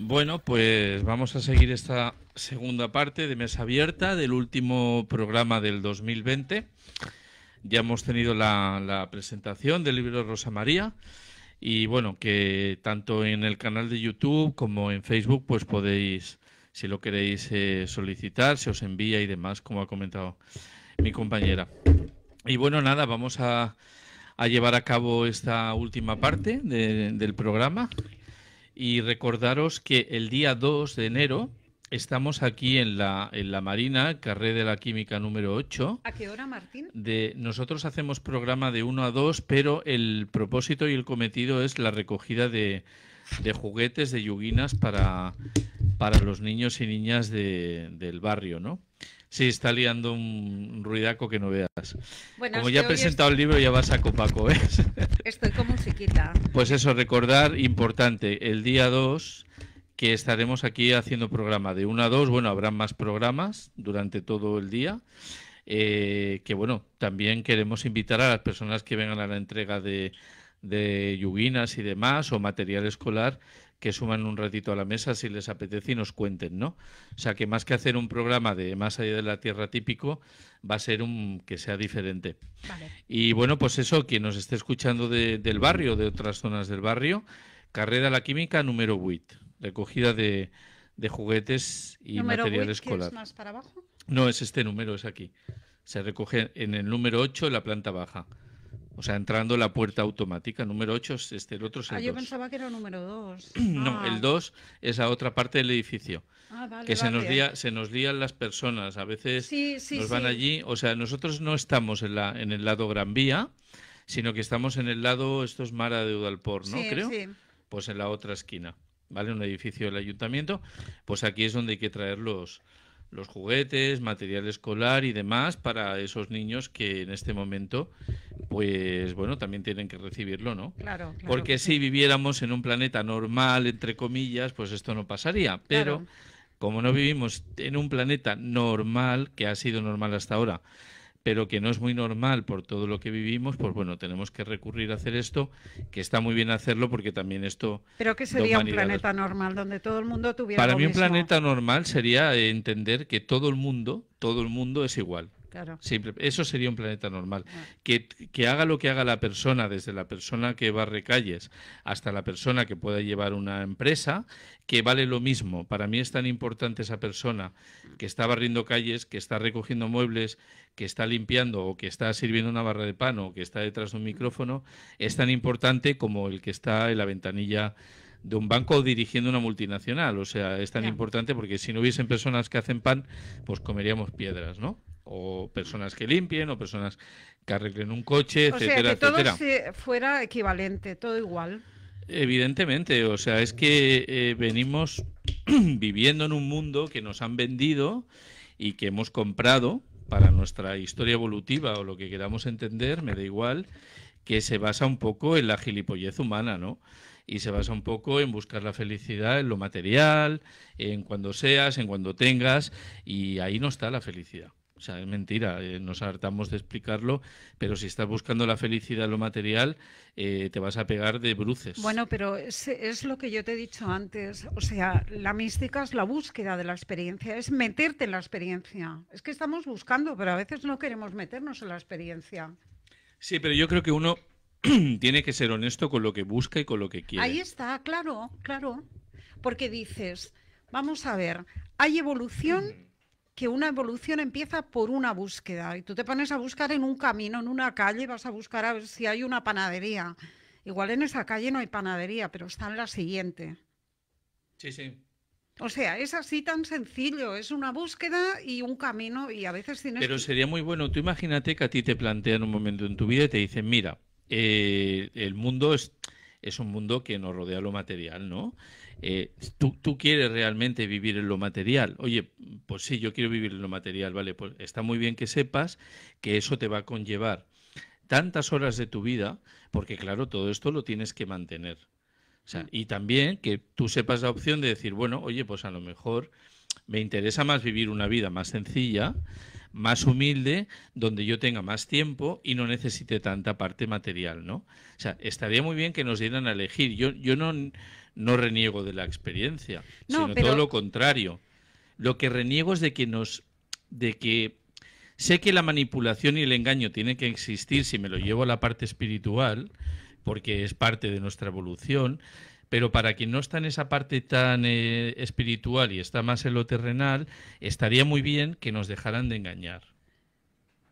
Bueno, pues vamos a seguir esta segunda parte de Mesa Abierta del último programa del 2020. Ya hemos tenido la, presentación del libro Rosa María y bueno, que tanto en el canal de YouTube como en Facebook pues podéis, si lo queréis eh, solicitar, se os envía y demás, como ha comentado mi compañera. Y bueno, nada, vamos a, llevar a cabo esta última parte del programa y recordaros que el día 2 de enero estamos aquí en la, en la Marina, Carré de la Química número 8. ¿A qué hora, Martín? De, nosotros hacemos programa de 1 a 2, pero el propósito y el cometido es la recogida de, de juguetes, de yuguinas para, para los niños y niñas del barrio, ¿no? Sí, está liando un ruidaco que no veas. Bueno, como ya he presentado el libro, ya vas a copaco, ¿ves? Estoy como chiquita. Pues eso, recordar, importante, el día 2 que estaremos aquí haciendo programa de 1 a 2. Bueno, habrán más programas durante todo el día. Eh, que bueno, también queremos invitar a las personas que vengan a la entrega de, de yuguinas y demás o material escolar que suman un ratito a la mesa si les apetece y nos cuenten, ¿no? O sea, que más que hacer un programa de Más allá de la Tierra típico, va a ser un que sea diferente. Y bueno, pues eso, quien nos esté escuchando del barrio, de otras zonas del barrio, Carrera La Química número 8, recogida de, de juguetes y material escolar. ¿Es más para abajo? No, es este número, es aquí. Se recoge en el número 8, en la planta baja. O sea, entrando la puerta automática. Número 8 es este, el otro es ah, yo pensaba que era el número 2. no, ah. el 2 es la otra parte del edificio. Ah, vale, que se, nos se nos lían las personas. A veces nos van allí. O sea, nosotros no estamos en, la, en el lado Gran Vía, sino que estamos en el lado, esto es Mara de Udalpor, ¿no? Creo. Pues en la otra esquina, ¿vale? Un edificio del ayuntamiento. Pues aquí es donde hay que traer los, los juguetes, material escolar y demás para esos niños que en este momento, pues bueno, también tienen que recibirlo, ¿no? Claro. Porque si viviéramos en un planeta normal, entre comillas, pues esto no pasaría. Pero como no vivimos en un planeta normal, que ha sido normal hasta ahora, pero que no es muy normal por todo lo que vivimos, pues bueno, tenemos que recurrir a hacer esto, que está muy bien hacerlo porque también esto... Pero que sería un planeta normal, donde todo el mundo tuviera... Para mí un planeta normal sería entender que todo el mundo, todo el mundo es igual eso sería un planeta normal. Ah. Que, haga lo que haga la persona, desde la persona que barre calles hasta la persona que pueda llevar una empresa, que vale lo mismo. Para mí es tan importante esa persona que está barriendo calles, que está recogiendo muebles, que está limpiando o que está sirviendo una barra de pan o que está detrás de un micrófono, es tan importante como el que está en la ventanilla de un banco dirigiendo una multinacional. O sea, es tan importante porque si no hubiesen personas que hacen pan, pues comeríamos piedras, ¿no? o personas que limpien, o personas que arreglen un coche, etcétera, sea, que todo fuera equivalente, todo igual. Evidentemente, o sea, es que eh, venimos viviendo en un mundo que nos han vendido y que hemos comprado para nuestra historia evolutiva o lo que queramos entender, me da igual, que se basa un poco en la gilipollez humana, ¿no? Y se basa un poco en buscar la felicidad en lo material, en cuando seas, en cuando tengas, y ahí no está la felicidad. O sea, es mentira, eh, nos hartamos de explicarlo, pero si estás buscando la felicidad en lo material, eh, te vas a pegar de bruces. Bueno, pero es, es, lo que yo te he dicho antes, o sea, la mística es la búsqueda de la experiencia, es meterte en la experiencia. Es que estamos buscando, pero a veces no queremos meternos en la experiencia. Sí, pero yo creo que uno tiene que ser honesto con lo que busca y con lo que quiere. Ahí está, claro, claro. Porque dices, vamos a ver, hay evolución que una evolución empieza por una búsqueda. Y tú te pones a buscar en un camino, en una calle, vas a buscar a ver si hay una panadería. Igual en esa calle no hay panadería, pero está en la siguiente. Sí, sí. O sea, es así tan sencillo, es una búsqueda y un camino y a veces tienes... Pero sería muy bueno, tú imagínate que a ti te plantean un momento en tu vida y te dicen, mira, eh, el mundo es, es un mundo que nos rodea lo material, ¿no? Eh, tú, quieres realmente vivir en lo material. Oye, pues sí, yo quiero vivir en lo material, vale, pues está muy bien que sepas que eso te va a conllevar tantas horas de tu vida, porque claro, todo esto lo tienes que mantener. Mm. y también que tú sepas la opción de decir, bueno, oye, pues a lo mejor me interesa más vivir una vida más sencilla, más humilde, donde yo tenga más tiempo y no necesite tanta parte material, ¿no? O sea, estaría muy bien que nos dieran a elegir. Yo, yo no, no reniego de la experiencia, sino todo lo contrario. Lo que reniego es de que nos de que sé que la manipulación y el engaño tienen que existir si me lo llevo a la parte espiritual, porque es parte de nuestra evolución, pero para quien no está en esa parte tan eh, espiritual y está más en lo terrenal, estaría muy bien que nos dejaran de engañar.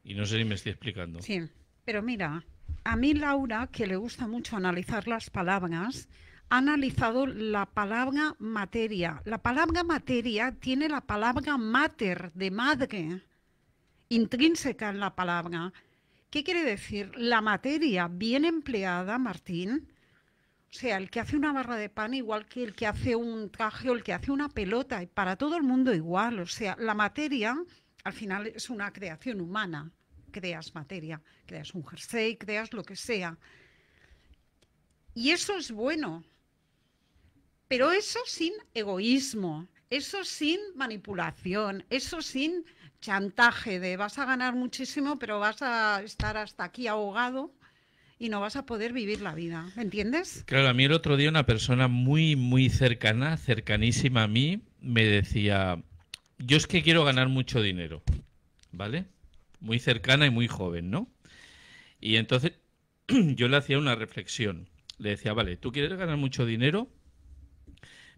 Y no sé si me estoy explicando. Sí, pero mira, a mí Laura, que le gusta mucho analizar las palabras, ha analizado la palabra materia. La palabra materia tiene la palabra mater, de madre, intrínseca en la palabra. ¿Qué quiere decir? La materia bien empleada, Martín, o sea, el que hace una barra de pan igual que el que hace un traje o el que hace una pelota, y para todo el mundo igual. O sea, la materia al final es una creación humana. Creas materia, creas un jersey, creas lo que sea. Y eso es bueno, pero eso sin egoísmo, eso sin manipulación, eso sin chantaje de vas a ganar muchísimo, pero vas a estar hasta aquí ahogado y no vas a poder vivir la vida, ¿me entiendes? Claro, a mí el otro día una persona muy, muy cercana, cercanísima a mí, me decía, yo es que quiero ganar mucho dinero, ¿vale? Muy cercana y muy joven, ¿no? Y entonces yo le hacía una reflexión, le decía, vale, tú quieres ganar mucho dinero,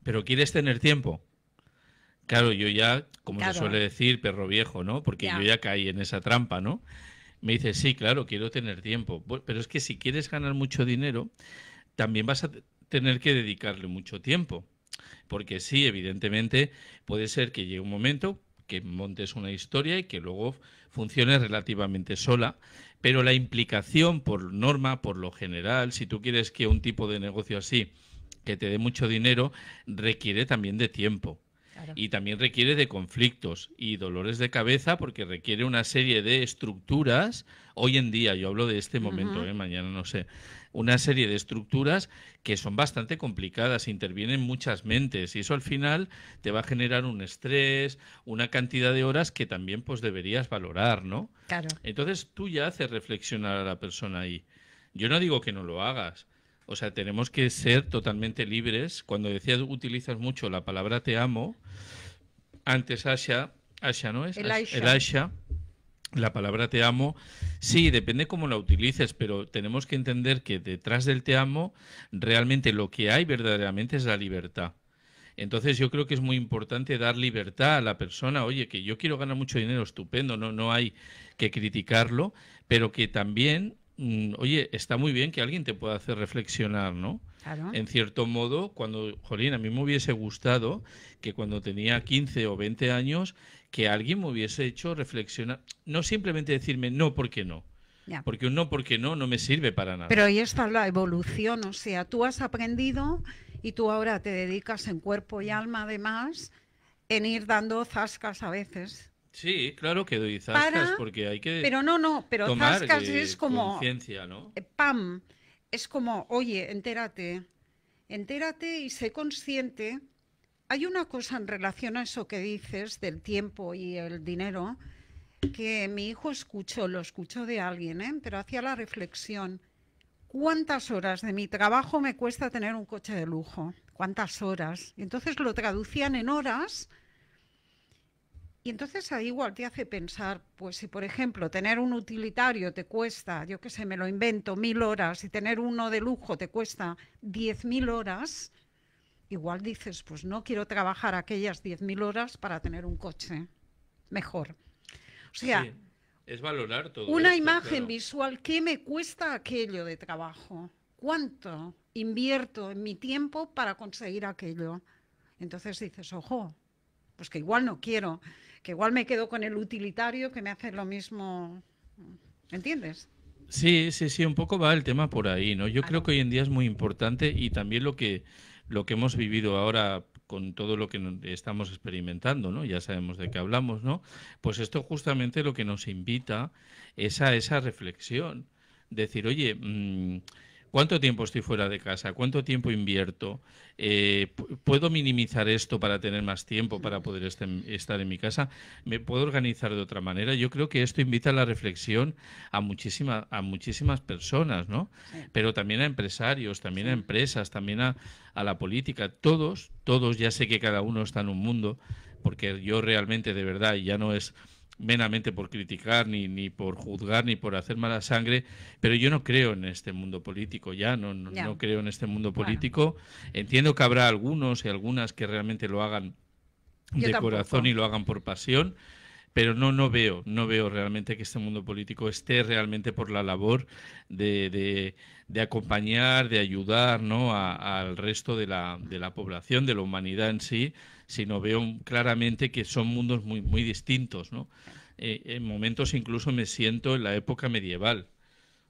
pero quieres tener tiempo. Claro, yo ya, como se suele decir, perro viejo, ¿no? Porque yo ya caí en esa trampa, ¿no? Me dice, sí, claro, quiero tener tiempo. Pero es que si quieres ganar mucho dinero, también vas a tener que dedicarle mucho tiempo. Porque sí, evidentemente, puede ser que llegue un momento que montes una historia y que luego funcione relativamente sola, pero la implicación por norma, por lo general, si tú quieres que un tipo de negocio así que te dé mucho dinero requiere también de tiempo. Y también requiere de conflictos y dolores de cabeza porque requiere una serie de estructuras, hoy en día, yo hablo de este momento, ¿eh? mañana no sé, una serie de estructuras que son bastante complicadas, intervienen muchas mentes y eso al final te va a generar un estrés, una cantidad de horas que también pues deberías valorar, ¿no? Entonces tú ya haces reflexionar a la persona ahí. Yo no digo que no lo hagas, o sea, tenemos que ser totalmente libres. Cuando decías, utilizas mucho la palabra te amo, antes Asha, Asha no es, el Asha. El la palabra te amo, sí, depende cómo la utilices, pero tenemos que entender que detrás del te amo realmente lo que hay verdaderamente es la libertad. Entonces yo creo que es muy importante dar libertad a la persona, oye, que yo quiero ganar mucho dinero, estupendo, no, no hay que criticarlo, pero que también Mm, oye, está muy bien que alguien te pueda hacer reflexionar, ¿no? En cierto modo, cuando, Jolín, a mí me hubiese gustado que cuando tenía 15 o 20 años, que alguien me hubiese hecho reflexionar, no simplemente decirme no, porque no? Porque un no, porque no, no me sirve para nada. Pero ahí está la evolución, o sea, tú has aprendido y tú ahora te dedicas en cuerpo y alma, además, en ir dando zascas a veces. Sí, claro que doy zascas porque hay que. Pero no, no, pero eh, es como. Eh, pam. Es como, oye, entérate. Entérate y sé consciente. Hay una cosa en relación a eso que dices del tiempo y el dinero que mi hijo escuchó, lo escuchó de alguien, ¿eh? pero hacía la reflexión. ¿Cuántas horas de mi trabajo me cuesta tener un coche de lujo? ¿Cuántas horas? entonces lo traducían en horas y entonces ahí igual te hace pensar, pues si por ejemplo tener un utilitario te cuesta, yo qué sé, me lo invento, mil horas, y tener uno de lujo te cuesta diez mil horas, igual dices, pues no quiero trabajar aquellas diez mil horas para tener un coche. Mejor. O sea, es valorar todo. Una imagen visual, ¿qué me cuesta aquello de trabajo? ¿Cuánto invierto en mi tiempo para conseguir aquello? Entonces dices, ojo, pues que igual no quiero igual me quedo con el utilitario que me hace lo mismo. ¿Entiendes? Sí, sí, sí, un poco va el tema por ahí, ¿no? Yo creo que hoy en día es muy importante y también lo que, lo que hemos vivido ahora con todo lo que estamos experimentando, ¿no? Ya sabemos de qué hablamos, ¿no? Pues esto justamente lo que nos invita es a esa reflexión. Decir, oye, mm, ¿Cuánto tiempo estoy fuera de casa? ¿Cuánto tiempo invierto? Eh, ¿Puedo minimizar esto para tener más tiempo, para poder este, estar en mi casa? ¿Me puedo organizar de otra manera? Yo creo que esto invita a la reflexión a, a muchísimas personas, ¿no? Pero también a empresarios, también a empresas, también a la política. Todos, todos, ya sé que cada uno está en un mundo, porque yo realmente, de verdad, ya no es Menamente por criticar, ni, ni por juzgar, ni por hacer mala sangre, pero yo no creo en este mundo político, ya no, no, creo en este mundo político. Entiendo que habrá algunos y algunas que realmente lo hagan de corazón y lo hagan por pasión, pero no, no veo, no veo realmente que este mundo político esté realmente por la labor de, de, acompañar, de ayudar ¿no? al resto de la, de la población, de la humanidad en sí sino veo claramente que son mundos muy, muy distintos, ¿no? Eh, en momentos incluso me siento en la época medieval.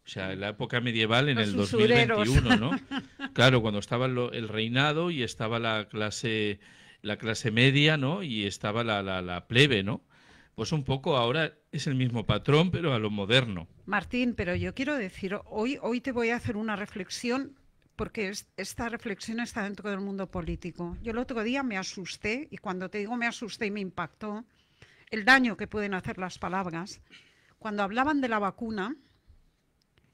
O sea, en la época medieval, en el 2021, ¿no? Claro, cuando estaba el reinado y estaba la clase, la clase media, ¿no? Y estaba la, la, la plebe, ¿no? Pues un poco ahora es el mismo patrón, pero a lo moderno. Martín, pero yo quiero decir, hoy, hoy te voy a hacer una reflexión porque esta reflexión está dentro del mundo político. Yo el otro día me asusté, y cuando te digo me asusté y me impactó, el daño que pueden hacer las palabras, cuando hablaban de la vacuna,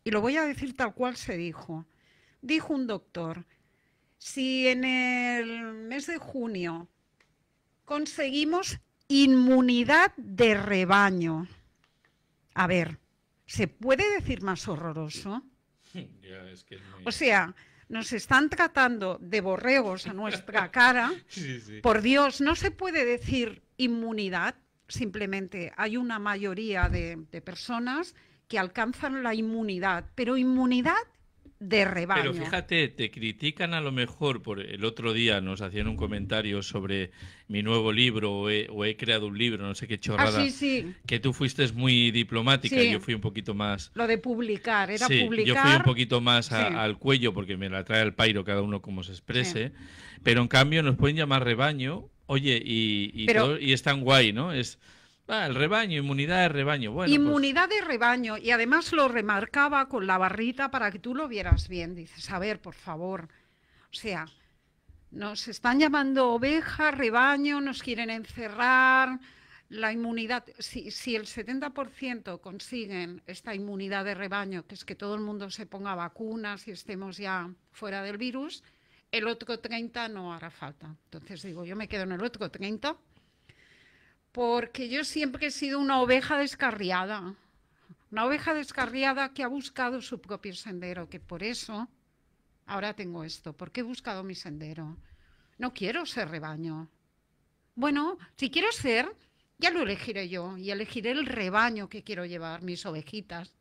y lo voy a decir tal cual se dijo, dijo un doctor, si en el mes de junio conseguimos inmunidad de rebaño, a ver, ¿se puede decir más horroroso? O sea, nos están tratando de borregos a nuestra cara. Por Dios, no se puede decir inmunidad, simplemente hay una mayoría de personas que alcanzan la inmunidad, pero inmunidad de rebaño. Pero fíjate, te critican a lo mejor por el otro día nos hacían un comentario sobre mi nuevo libro o he, creado un libro, no sé qué ah, chorrada. sí, sí. Que tú fuiste muy diplomática y yo fui un poquito más. Lo de publicar, era publicar. Yo fui un poquito más al cuello porque me la trae al pairo cada uno como se exprese. Pero en cambio nos pueden llamar rebaño. Oye, y, y, y es tan guay, ¿no? Es Ah, el rebaño, inmunidad de rebaño. Pues. inmunidad de rebaño. Y además lo remarcaba con la barrita para que tú lo vieras bien. Dices, a ver, por favor. O sea, nos están llamando oveja, rebaño, nos quieren encerrar. La inmunidad, si, si el 70% consiguen esta inmunidad de rebaño, que es que todo el mundo se ponga vacunas y estemos ya fuera del virus, el otro 30 no hará falta. Entonces digo, yo me quedo en el otro 30 porque yo siempre he sido una oveja descarriada, una oveja descarriada que ha buscado su propio sendero, que por eso ahora tengo esto, porque he buscado mi sendero. No quiero ser rebaño. Bueno, si quiero ser, ya lo elegiré yo y elegiré el rebaño que quiero llevar, mis ovejitas,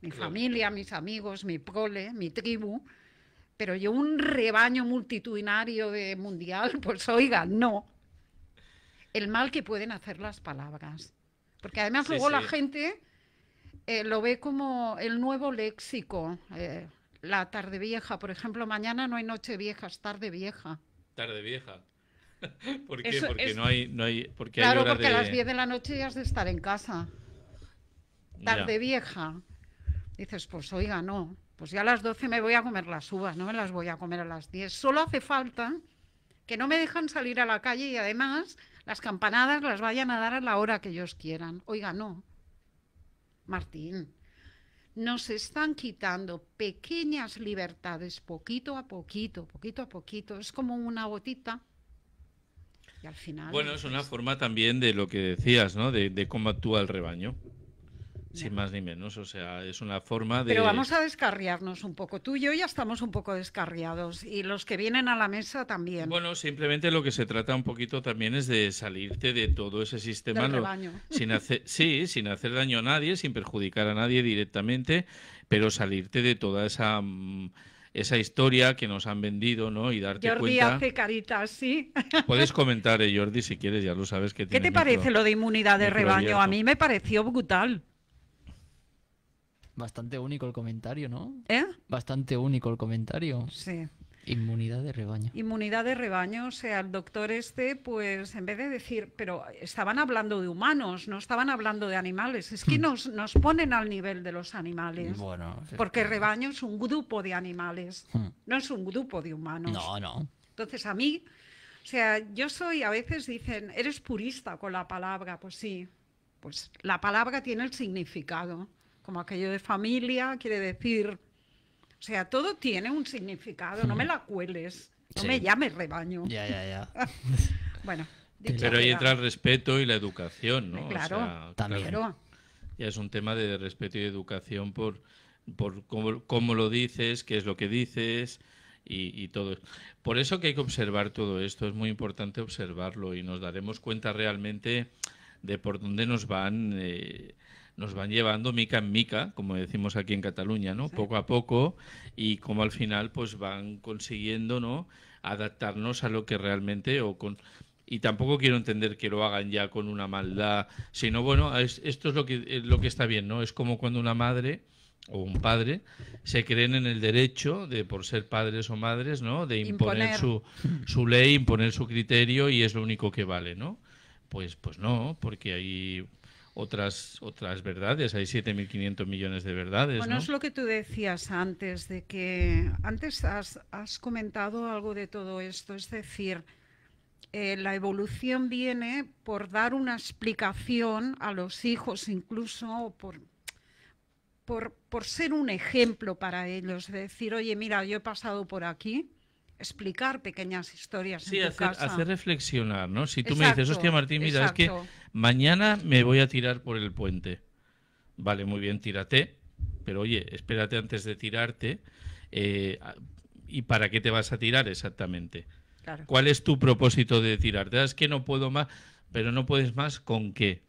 mi familia, mis amigos, mi prole, mi tribu. Pero yo un rebaño multitudinario de mundial, pues oiga, no el mal que pueden hacer las palabras. Porque además luego la gente eh, lo ve como el nuevo léxico. Eh, la tarde vieja, por ejemplo, mañana no hay noche vieja, es tarde vieja. Tarde vieja. ¿Por qué? porque no hay, no claro, porque a las 10 de la noche ya has de estar en casa. Tarde vieja. Dices, pues oiga, no, pues ya a las 12 me voy a comer las uvas, no me las voy a comer a las 10. Solo hace falta que no me dejan salir a la calle y además las campanadas las vayan a dar a la hora que ellos quieran. Oiga, no. Martín, nos están quitando pequeñas libertades poquito a poquito, poquito a poquito. Es como una gotita y al final... Bueno, es una pues forma también de lo que decías, ¿no? De, de cómo actúa el rebaño. Sin más ni menos, o sea, es una forma de... Pero vamos a descarriarnos un poco. Tú y yo ya estamos un poco descarriados y los que vienen a la mesa también. Bueno, simplemente lo que se trata un poquito también es de salirte de todo ese sistema. sin hacer, sí, sin hacer daño a nadie, sin perjudicar a nadie directamente, pero salirte de toda esa... Mm, esa historia que nos han vendido, ¿no? Y darte Jordi hace caritas, sí. Puedes comentar, eh, Jordi, si quieres, ya lo sabes que ¿Qué te parece lo de inmunidad de rebaño? A mí me pareció brutal. Bastante único el comentario, ¿no? ¿Eh? Bastante único el comentario. Sí. Inmunidad de rebaño. Inmunidad de rebaño, o sea, el doctor este, pues en vez de decir, pero estaban hablando de humanos, no estaban hablando de animales, es que hmm. nos, nos ponen al nivel de los animales. Bueno, porque rebaño es un grupo de animales, hmm. no es un grupo de humanos. No, no. Entonces a mí, o sea, yo soy, a veces dicen, eres purista con la palabra, pues sí, pues la palabra tiene el significado como aquello de familia, quiere decir, o sea, todo tiene un significado, no me la cueles, no me llames rebaño. Ya, ya, ya. bueno. Pero ahí entra el respeto y la educación, ¿no? Claro, también. Claro, ya es un tema de respeto y educación por, por cómo, lo dices, qué es lo que dices, y, todo. Por eso que hay que observar todo esto, es muy importante observarlo y nos daremos cuenta realmente de por dónde nos van eh, nos van llevando mica en mica, como decimos aquí en Cataluña, ¿no? Poco a poco y como al final pues van consiguiendo, ¿no? adaptarnos a lo que realmente o con y tampoco quiero entender que lo hagan ya con una maldad, sino bueno, esto es lo que lo que está bien, ¿no? Es como cuando una madre o un padre se creen en el derecho de por ser padres o madres, ¿no? De imponer, Su, su ley, imponer su criterio y es lo único que vale, ¿no? Pues, pues no, porque hay otras, otras verdades, hay 7.500 millones de verdades. Bueno, es lo que tú decías antes, de que antes has, comentado algo de todo esto, es decir, eh, la evolución viene por dar una explicación a los hijos incluso, por, por, ser un ejemplo para ellos, decir, oye, mira, yo he pasado por aquí, explicar pequeñas historias. Sí, en hacer, reflexionar, ¿no? Si tú me dices, hostia Martín, mira, es que mañana me voy a tirar por el puente. Vale, muy bien, tírate, pero oye, espérate antes de tirarte. Eh, ¿Y para qué te vas a tirar exactamente? ¿Cuál es tu propósito de tirarte? Ah, es que no puedo más, pero no puedes más con qué.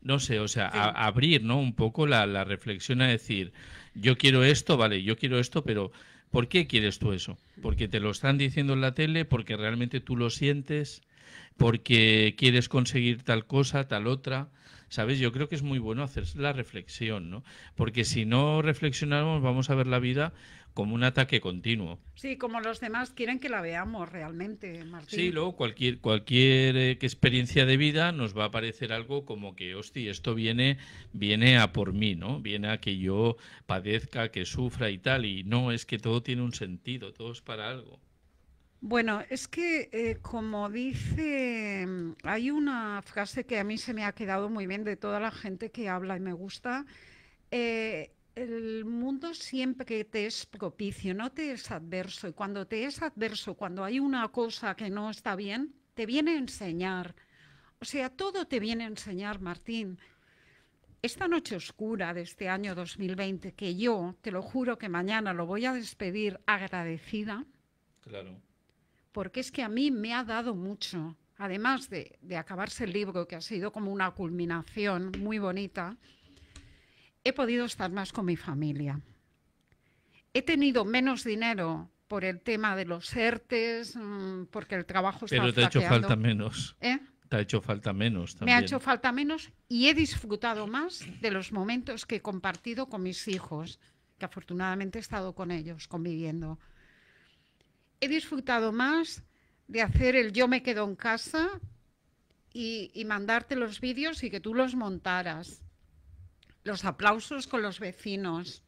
No sé, o sea, abrir, ¿no? Un poco la reflexión a decir, yo quiero esto, vale, yo quiero esto, pero ¿Por qué quieres tú eso? ¿Porque te lo están diciendo en la tele? ¿Porque realmente tú lo sientes? ¿Porque quieres conseguir tal cosa, tal otra? ¿Sabes? Yo creo que es muy bueno hacer la reflexión, ¿no? Porque si no reflexionamos vamos a ver la vida como un ataque continuo. Sí, como los demás quieren que la veamos realmente, Martín. Sí, luego cualquier, cualquier eh, experiencia de vida nos va a parecer algo como que, hostia, esto viene, viene a por mí, ¿no? Viene a que yo padezca, que sufra y tal. Y no, es que todo tiene un sentido, todo es para algo. Bueno, es que eh, como dice, hay una frase que a mí se me ha quedado muy bien de toda la gente que habla y me gusta. Eh, el mundo siempre te es propicio, no te es adverso. Y cuando te es adverso, cuando hay una cosa que no está bien, te viene a enseñar. O sea, todo te viene a enseñar, Martín. Esta noche oscura de este año 2020, que yo te lo juro que mañana lo voy a despedir agradecida. Claro. Porque es que a mí me ha dado mucho. Además de, de acabarse el libro, que ha sido como una culminación muy bonita, he podido estar más con mi familia. He tenido menos dinero por el tema de los ERTES, mm, porque el trabajo está Pero ¿Eh? te ha hecho falta menos. Te ha hecho falta menos también. Me ha hecho falta menos y he disfrutado más de los momentos que he compartido con mis hijos, que afortunadamente he estado con ellos conviviendo. He disfrutado más de hacer el yo me quedo en casa y, y mandarte los vídeos y que tú los montaras los aplausos con los vecinos,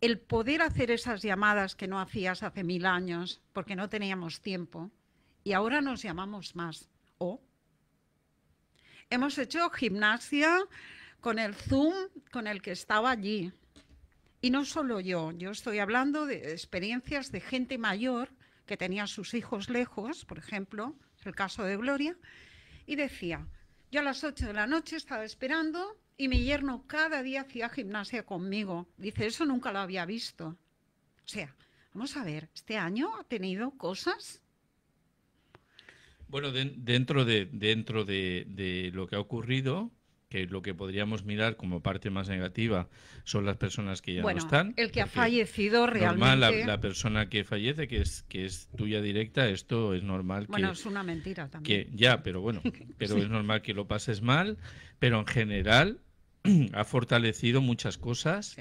el poder hacer esas llamadas que no hacías hace mil años porque no teníamos tiempo y ahora nos llamamos más. ¿O? Hemos hecho gimnasia con el Zoom con el que estaba allí. Y no solo yo, yo estoy hablando de experiencias de gente mayor que tenía sus hijos lejos, por ejemplo, el caso de Gloria, y decía, yo a las 8 de la noche estaba esperando y mi yerno cada día hacía gimnasia conmigo. Dice, eso nunca lo había visto. O sea, vamos a ver, ¿este año ha tenido cosas? Bueno, dentro, de, dentro de, lo que ha ocurrido, que lo que podríamos mirar como parte más negativa son las personas que ya no están. El que ha fallecido realmente. Normal, la, persona que fallece, que es, que es tuya directa, esto es normal. Bueno, es una mentira también. Que, ya, pero bueno, pero es normal que lo pases mal, pero en general ha fortalecido muchas cosas.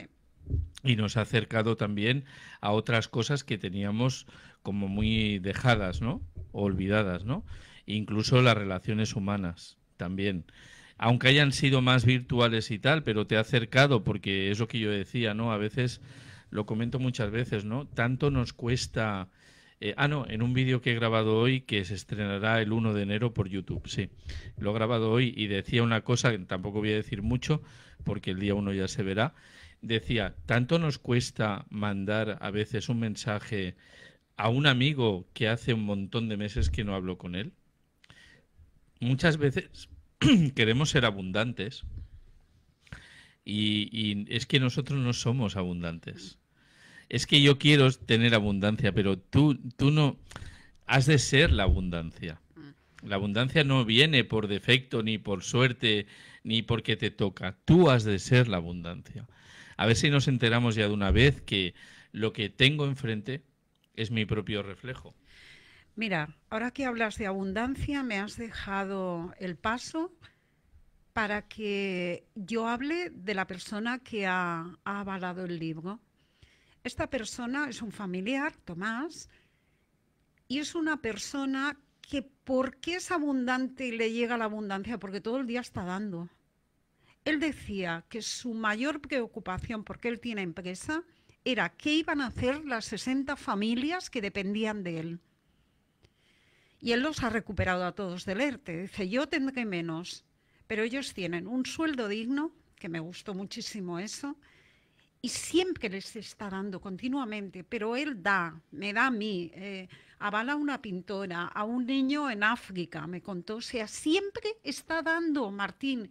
y nos ha acercado también a otras cosas que teníamos como muy dejadas, ¿no? olvidadas, ¿no? Incluso las relaciones humanas también. Aunque hayan sido más virtuales y tal, pero te ha acercado porque es lo que yo decía, ¿no? A veces lo comento muchas veces, ¿no? Tanto nos cuesta eh, ah, no, en un vídeo que he grabado hoy que se estrenará el 1 de enero por YouTube, sí. Lo he grabado hoy y decía una cosa que tampoco voy a decir mucho porque el día 1 ya se verá. Decía, tanto nos cuesta mandar a veces un mensaje a un amigo que hace un montón de meses que no hablo con él. Muchas veces queremos ser abundantes y es que nosotros no somos abundantes es que yo quiero tener abundancia, pero tú, tú no has de ser la abundancia. Mm. La abundancia no viene por defecto, ni por suerte, ni porque te toca. Tú has de ser la abundancia. A ver si nos enteramos ya de una vez que lo que tengo enfrente es mi propio reflejo. Mira, ahora que hablas de abundancia, me has dejado el paso para que yo hable de la persona que ha avalado el libro. Esta persona es un familiar, Tomás, y es una persona que qué es abundante y le llega la abundancia? Porque todo el día está dando. Él decía que su mayor preocupación, porque él tiene empresa, era qué iban a hacer las 60 familias que dependían de él. Y él los ha recuperado a todos del ERTE. Dice, yo tendré menos, pero ellos tienen un sueldo digno, que me gustó muchísimo eso, siempre les está dando continuamente, pero él da, me da a mí, eh, avala a una pintora, a un niño en África, me contó, o sea, siempre está dando Martín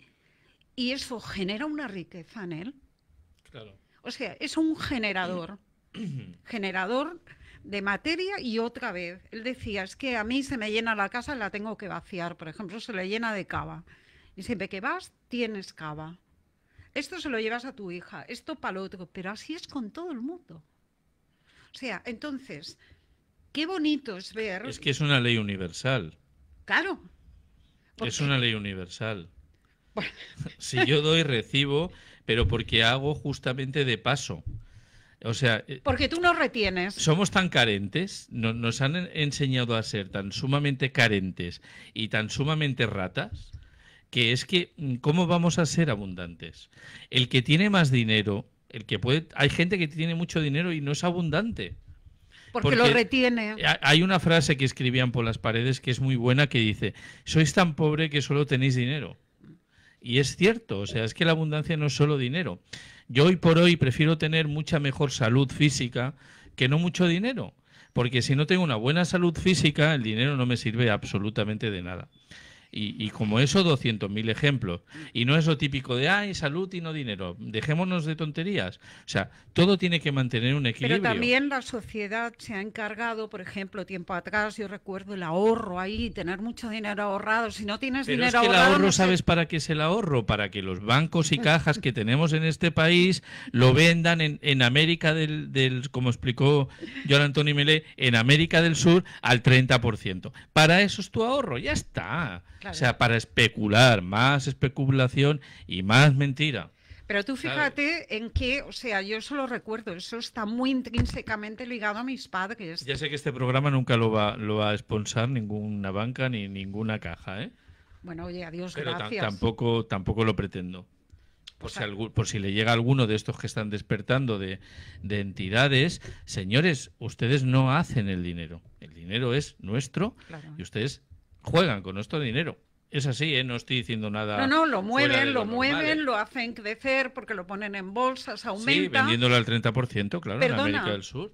y eso genera una riqueza en él. Claro. O sea, es un generador, generador de materia y otra vez. Él decía, es que a mí se me llena la casa, y la tengo que vaciar, por ejemplo, se le llena de cava. Y siempre que vas, tienes cava esto se lo llevas a tu hija, esto para lo otro, pero así es con todo el mundo. O sea, entonces, qué bonito es ver. Es que es una ley universal. Claro. Es una ley universal. Si yo doy, recibo, pero porque hago justamente de paso. O sea, eh, porque tú no retienes. Somos tan carentes, nos han enseñado a ser tan sumamente carentes y tan sumamente ratas que es que, mm, ¿cómo vamos a ser abundantes? El que tiene más dinero, el que puede, hay gente que tiene mucho dinero y no es abundante. Porque, lo retiene. Hay una frase que escribían por las paredes que es muy buena que dice, sois tan pobre que solo tenéis dinero. Y es cierto, o sea, es que la abundancia no es solo dinero. Yo hoy por hoy prefiero tener mucha mejor salud física que no mucho dinero, porque si no tengo una buena salud física, el dinero no me sirve absolutamente de nada. Y, y como eso, 200.000 ejemplos. Y no es lo típico de, ay, salud y no dinero. Dejémonos de tonterías. O sea, todo tiene que mantener un equilibrio. Pero también la sociedad se ha encargado, por ejemplo, tiempo atrás, yo recuerdo el ahorro ahí, tener mucho dinero ahorrado. Si no tienes Pero dinero es que El ahorro, ¿sabes para qué es el ahorro? Para que los bancos y cajas que tenemos en este país lo vendan en, en América del, del, como explicó John Antonio Melé, en América del Sur al 30%. Para eso es tu ahorro, ya está. O sea, para especular, más especulación y más mentira. Pero tú fíjate en que, o sea, yo solo recuerdo, eso está muy intrínsecamente ligado a mis padres. Ya sé que este programa nunca lo va, lo a sponsar ninguna banca ni ninguna caja, ¿eh? Bueno, oye, adiós, gracias. tampoco, tampoco lo pretendo. Por, si por si le llega alguno de estos que están despertando de, entidades, señores, ustedes no hacen el dinero. El dinero es nuestro y ustedes juegan con nuestro dinero. Es así, ¿eh? no estoy diciendo nada. No, no, lo mueven, lo, mueven, ¿eh? lo hacen crecer porque lo ponen en bolsas, aumenta Sí, vendiéndolo al 30%, claro, en América del Sur,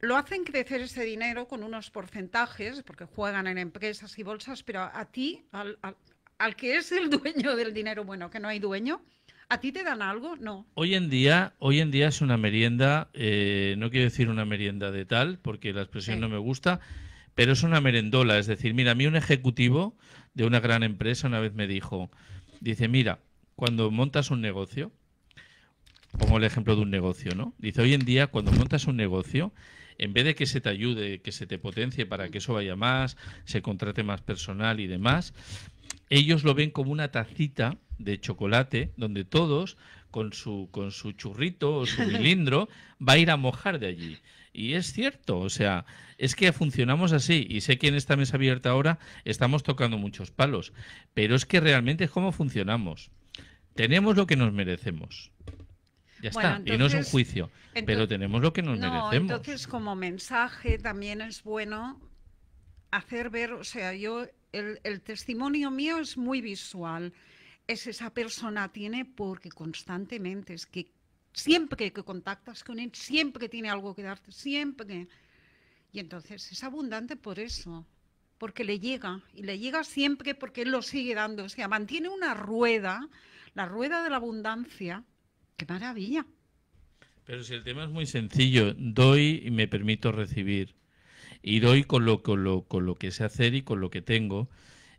Lo hacen crecer ese dinero con unos porcentajes, porque juegan en empresas y bolsas, pero a ti, al, que es el dueño del dinero, bueno, que no hay dueño, ¿A ti te dan algo? No. Hoy en día, hoy en día es una merienda, eh, no quiero decir una merienda de tal, porque la expresión no me gusta, pero es una merendola. Es decir, mira, a mí un ejecutivo de una gran empresa una vez me dijo, dice, mira, cuando montas un negocio, pongo el ejemplo de un negocio, ¿no? Dice, hoy en día cuando montas un negocio, en vez de que se te ayude, que se te potencie para que eso vaya más, se contrate más personal y demás, ellos lo ven como una tacita de chocolate donde todos con su con su churrito o su cilindro va a ir a mojar de allí. Y es cierto, o sea, es que funcionamos así y sé que en esta mesa abierta ahora estamos tocando muchos palos, pero es que realmente es como funcionamos. Tenemos lo que nos merecemos. Ya está, y no es un juicio, pero tenemos lo que nos merecemos. Entonces, como mensaje también es bueno hacer ver, o sea, yo, el, testimonio mío es muy visual. Es esa persona tiene porque constantemente es que siempre que contactas con él, siempre tiene algo que darte, siempre. Y entonces es abundante por eso, porque le llega, y le llega siempre porque Él lo sigue dando. O sea, mantiene una rueda, la rueda de la abundancia. ¡Qué maravilla! Pero si el tema es muy sencillo, doy y me permito recibir. Y doy con lo, con lo, con lo que sé hacer y con lo que tengo.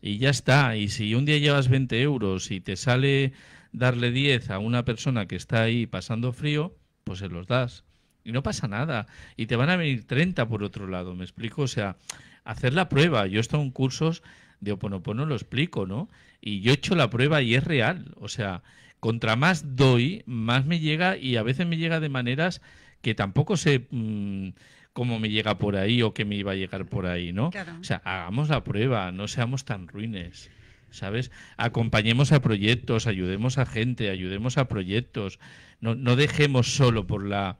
Y ya está. Y si un día llevas 20 euros y te sale darle 10 a una persona que está ahí pasando frío, pues se los das y no pasa nada. Y te van a venir 30 por otro lado, ¿me explico? O sea, hacer la prueba. Yo he estado en cursos de Oponopono, lo explico, ¿no? Y yo he hecho la prueba y es real. O sea, contra más doy, más me llega y a veces me llega de maneras que tampoco sé mm, cómo me llega por ahí o que me iba a llegar por ahí, ¿no? O sea, hagamos la prueba, no seamos tan ruines. ¿Sabes? Acompañemos a proyectos, ayudemos a gente, ayudemos a proyectos. No, no dejemos solo por la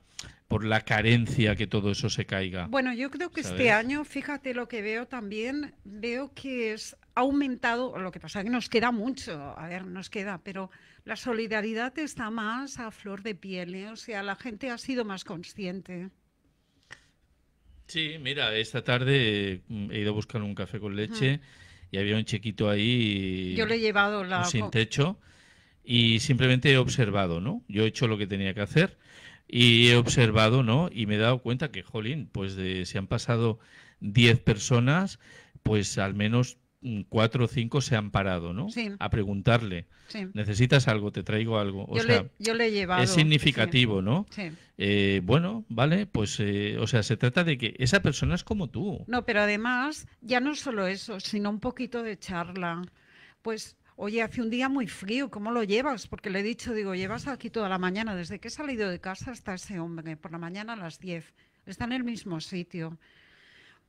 por la carencia que todo eso se caiga. Bueno, yo creo que este año, fíjate lo que veo también, veo que es aumentado, lo que pasa es que nos queda mucho, a ver, nos queda, pero la solidaridad está más a flor de piel, ¿eh? o sea, la gente ha sido más consciente. Sí, mira, esta tarde mm, he ido a buscar un café con leche y había un chiquito ahí. Yo he llevado la. Sin techo y simplemente he observado, ¿no? Yo he hecho lo que tenía que hacer y he observado, ¿no? Y me he dado cuenta que, jolín, pues de, si han pasado 10 personas, pues al menos mm, cuatro o cinco se han parado, ¿no? Sí. A preguntarle, sí. ¿necesitas algo? ¿Te traigo algo? O yo, sea, le, he llevado. Es significativo, ¿no? Eh, bueno, vale, pues, eh, o sea, se trata de que esa persona es como tú. No, pero además, ya no solo eso, sino un poquito de charla. Pues oye, hace un día muy frío, ¿cómo lo llevas? Porque le he dicho, digo, llevas aquí toda la mañana, desde que he salido de casa hasta ese hombre, por la mañana a las 10, está en el mismo sitio.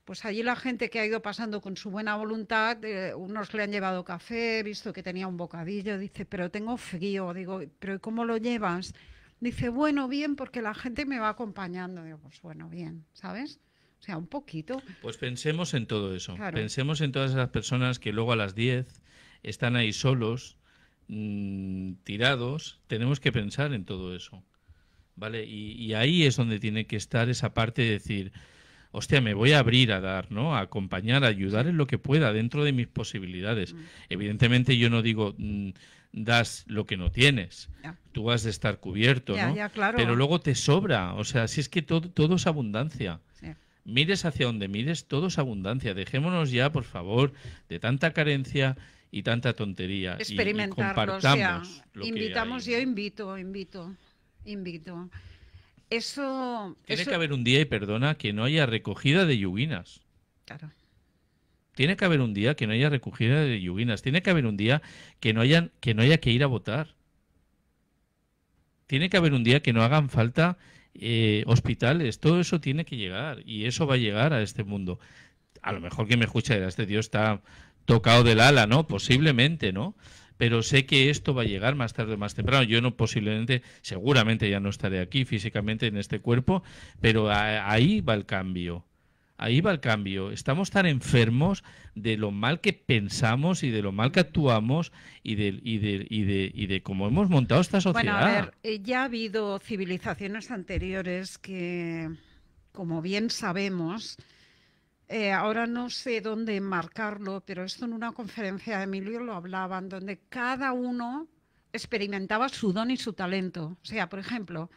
Pues allí la gente que ha ido pasando con su buena voluntad, eh, unos le han llevado café, he visto que tenía un bocadillo, dice, pero tengo frío, digo, pero ¿cómo lo llevas? Dice, bueno, bien, porque la gente me va acompañando. Digo, pues bueno, bien, ¿sabes? O sea, un poquito. Pues pensemos en todo eso. Pensemos en todas esas personas que luego a las 10 están ahí solos, mm, tirados, tenemos que pensar en todo eso. ¿Vale? Y, ahí es donde tiene que estar esa parte de decir, hostia, me voy a abrir a dar, ¿no? A acompañar, a ayudar en lo que pueda, dentro de mis posibilidades. Mm. Evidentemente yo no digo, mm, das lo que no tienes. Tú has de estar cubierto, ¿no? Pero luego te sobra. O sea, si es que todo, es abundancia. Mires hacia donde mires, todo es abundancia. Dejémonos ya, por favor, de tanta carencia y tanta tontería. Experimentarlo, invitamos, yo invito, invito, invito. Eso. Tiene que haber un día, y perdona, que no haya recogida de yuguinas. Claro. Tiene que haber un día que no haya recogida de yuguinas. Tiene que haber un día que no, hayan, que no haya que ir a votar. Tiene que haber un día que no hagan falta eh, hospitales. Todo eso tiene que llegar y eso va a llegar a este mundo. A lo mejor que me escucha este tío está tocado del ala, ¿no? Posiblemente, ¿no? Pero sé que esto va a llegar más tarde o más temprano. Yo no posiblemente, seguramente ya no estaré aquí físicamente en este cuerpo, pero ahí va el cambio. Ahí va el cambio. Estamos tan enfermos de lo mal que pensamos y de lo mal que actuamos y de, y de, y de, y de cómo hemos montado esta sociedad. Bueno, a ver, eh, ya ha habido civilizaciones anteriores que, como bien sabemos, eh, ahora no sé dónde marcarlo, pero esto en una conferencia de Emilio lo hablaban, donde cada uno experimentaba su don y su talento. O sea, por ejemplo,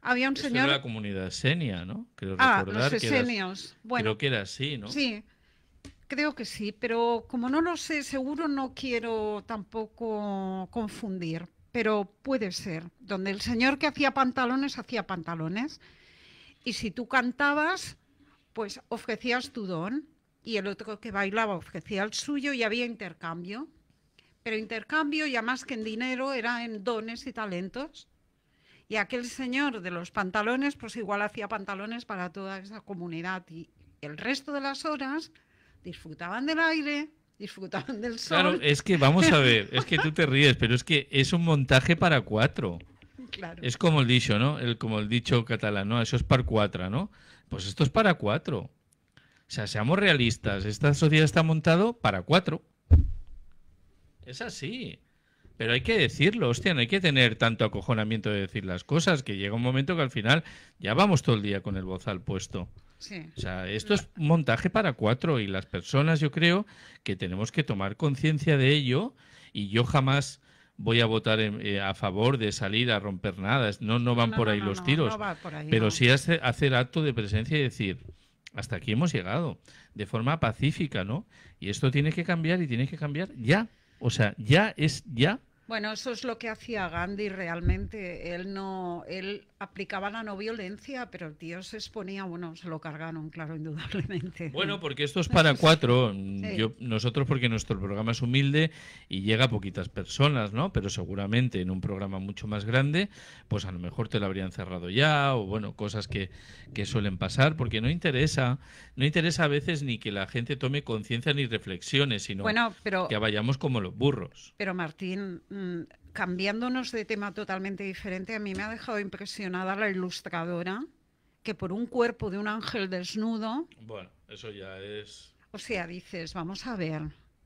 había un señor... Era la comunidad senia, ¿no? ah, los esenios. bueno, creo que era así, ¿no? Sí, creo que sí, pero como no lo sé, seguro no quiero tampoco confundir, pero puede ser. Donde el señor que hacía pantalones hacía pantalones. Y si tú cantabas, pues ofrecías tu don y el otro que bailaba ofrecía el suyo y había intercambio. Pero intercambio ya más que en dinero era en dones y talentos. Y aquel señor de los pantalones, pues igual hacía pantalones para toda esa comunidad y el resto de las horas disfrutaban del aire, disfrutaban del sol. Claro, es que vamos a ver, es que tú te ríes, pero es que es un montaje para cuatro. Es como el dicho, ¿no? El, como el dicho catalán, ¿no? Eso es para cuatro, ¿no? Pues esto es para cuatro. O sea, seamos realistas, esta sociedad está montada para cuatro. Es así. Pero hay que decirlo, hostia, no hay que tener tanto acojonamiento de decir las cosas, que llega un momento que al final ya vamos todo el día con el al puesto. Sí. O sea, esto es montaje para cuatro y las personas yo creo que tenemos que tomar conciencia de ello y yo jamás voy a votar eh, a favor de salir a romper nada. No, no van por ahí los tiros. pero sí hace hacer acto de presencia y decir, hasta aquí hemos llegado, de forma pacífica, ¿no? Y esto tiene que cambiar y tiene que cambiar ya. O sea, ya es ya bueno, eso es lo que hacía Gandhi realmente. Él no, él aplicaba la no violencia, pero el tío se exponía, bueno, se lo cargaron, claro, indudablemente. Bueno, porque esto es para cuatro. Mm, yo, nosotros, porque nuestro programa es humilde y llega a poquitas personas, ¿no? Pero seguramente en un programa mucho más grande, pues a lo mejor te lo habrían cerrado ya, o bueno, cosas que, suelen pasar, porque no interesa, no interesa a veces ni que la gente tome conciencia ni reflexiones, sino pero, que vayamos como los burros. Pero Martín Mm, cambiándonos de tema totalmente diferente, a mí me ha dejado impresionada la ilustradora que por un cuerpo de un ángel desnudo. Bueno, eso ya es. O sea, dices, vamos a ver,